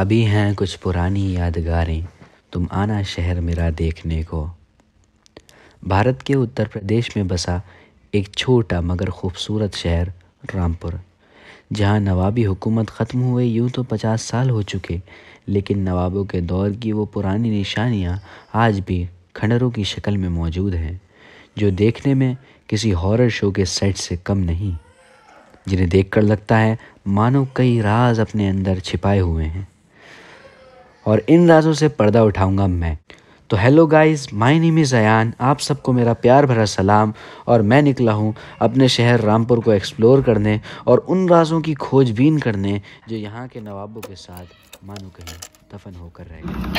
अभी हैं कुछ पुरानी यादगारें तुम आना शहर मेरा देखने को भारत के उत्तर प्रदेश में बसा एक छोटा मगर खूबसूरत शहर रामपुर जहाँ नवाबी हुकूमत ख़त्म हुए यूँ तो पचास साल हो चुके लेकिन नवाबों के दौर की वो पुरानी निशानियाँ आज भी खंडरों की शक्ल में मौजूद हैं जो देखने में किसी हॉरर शो के सेट से कम नहीं जिन्हें देखकर लगता है मानो कई राज अपने अंदर छिपाए हुए हैं और इन राजों से पर्दा उठाऊंगा मैं तो hello guys my name is Ayaan आप सबको मेरा प्यार भरा सलाम और मैं निकला हूँ अपने शहर रामपुर को एक्सप्लोर करने और उन राजों की खोजबीन करने जो यहाँ के नवाबों के साथ मानो कहीं दफन होकर रह गए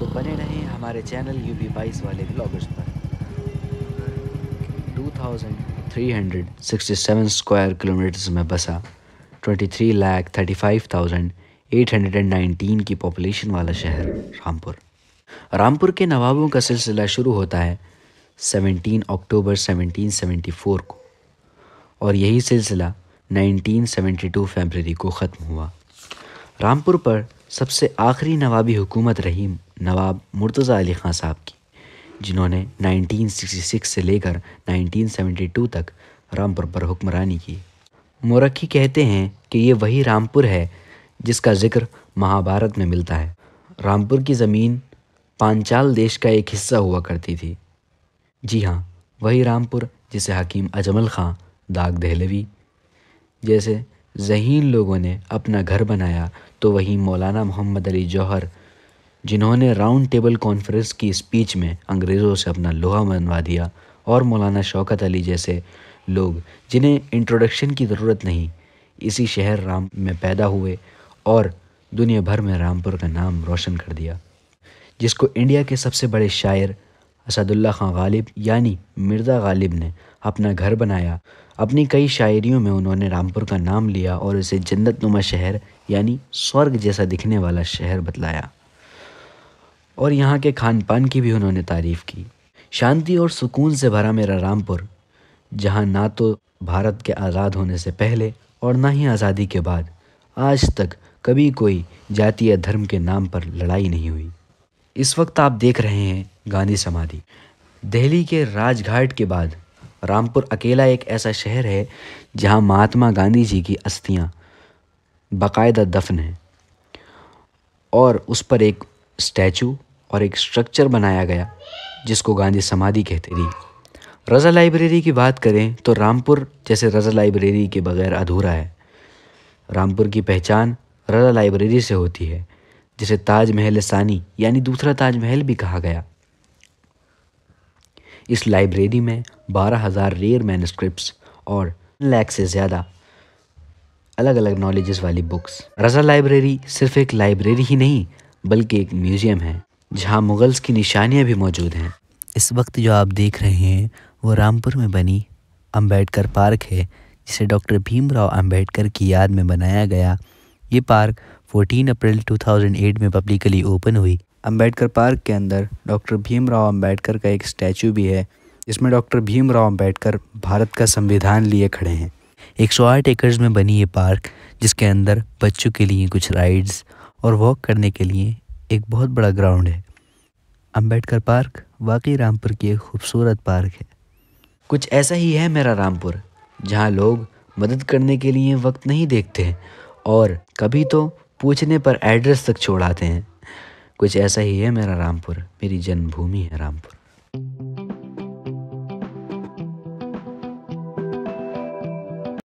तो बने रहें हमारे चैनल यू बी बाईस वाले ब्लॉगर्स पर 2367 स्क्वायर किलोमीटर्स में बसा 23 लाख 35,819 की पॉपुलेशन वाला शहर रामपुर रामपुर के नवाबों का सिलसिला शुरू होता है 17 अक्टूबर 1774 को और यही सिलसिला 1972 फरवरी को ख़त्म हुआ रामपुर पर सबसे आखिरी नवाबी हुकूमत रही नवाब मुर्तज़ा अली खां साहब की जिन्होंने 1966 से लेकर 1972 तक रामपुर पर हुक्मरानी की मोरखी कहते हैं कि ये वही रामपुर है जिसका जिक्र महाभारत में मिलता है रामपुर की ज़मीन पांचाल देश का एक हिस्सा हुआ करती थी जी हाँ वही रामपुर जिसे हकीम अजमल खां दाग दहलवी जैसे जहीन लोगों ने अपना घर बनाया तो वहीं मौलाना मोहम्मद अली जौहर जिन्होंने राउंड टेबल कॉन्फ्रेंस की स्पीच में अंग्रेज़ों से अपना लोहा मनवा दिया और मौलाना शौकत अली जैसे लोग जिन्हें इंट्रोडक्शन की ज़रूरत नहीं इसी शहर राम में पैदा हुए और दुनिया भर में रामपुर का नाम रोशन कर दिया जिसको इंडिया के सबसे बड़े शायर असदुल्ला खां गालिब यानी मिर्ज़ा गालिब ने अपना घर बनाया अपनी कई शायरियों में उन्होंने रामपुर का नाम लिया और इसे जन्नत नुमा शहर यानी स्वर्ग जैसा दिखने वाला शहर बतलाया और यहाँ के खान पान की भी उन्होंने तारीफ़ की शांति और सुकून से भरा मेरा रामपुर जहां ना तो भारत के आज़ाद होने से पहले और ना ही आज़ादी के बाद आज तक कभी कोई जाति या धर्म के नाम पर लड़ाई नहीं हुई इस वक्त आप देख रहे हैं गांधी समाधि दिल्ली के राजघाट के बाद रामपुर अकेला एक ऐसा शहर है जहां महात्मा गांधी जी की अस्थियां बाकायदा दफन हैं और उस पर एक स्टैचू और एक स्ट्रक्चर बनाया गया जिसको गांधी समाधि कहते थी रज़ा लाइब्रेरी की बात करें तो रामपुर जैसे रज़ा लाइब्रेरी के बगैर अधूरा है रामपुर की पहचान रज़ा लाइब्रेरी से होती है जिसे ताजमहल सानी यानी दूसरा ताजमहल भी कहा गया इस लाइब्रेरी में बारह हज़ार रेयर मैनस्क्रिप्ट और लाख से ज़्यादा अलग अलग नॉलेज वाली बुक्स रज़ा लाइब्रेरी सिर्फ एक लाइब्रेरी ही नहीं बल्कि एक म्यूज़ियम है जहाँ मुग़ल्स की निशानियाँ भी मौजूद हैं इस वक्त जो आप देख रहे हैं वो रामपुर में बनी अंबेडकर पार्क है जिसे डॉक्टर भीमराव अंबेडकर की याद में बनाया गया ये पार्क 14 अप्रैल 2008 में पब्लिकली ओपन हुई अंबेडकर पार्क के अंदर डॉक्टर भीमराव अंबेडकर का एक स्टैचू भी है जिसमें डॉक्टर भीमराव अंबेडकर भारत का संविधान लिए खड़े हैं 108 एकड़ में बनी ये पार्क जिसके अंदर बच्चों के लिए कुछ राइड्स और वॉक करने के लिए एक बहुत बड़ा ग्राउंड है अंबेडकर पार्क वाकई रामपुर की एक खूबसूरत पार्क है कुछ ऐसा ही है मेरा रामपुर जहाँ लोग मदद करने के लिए वक्त नहीं देखते और कभी तो पूछने पर एड्रेस तक छोड़ आते हैं कुछ ऐसा ही है मेरा रामपुर मेरी जन्मभूमि है रामपुर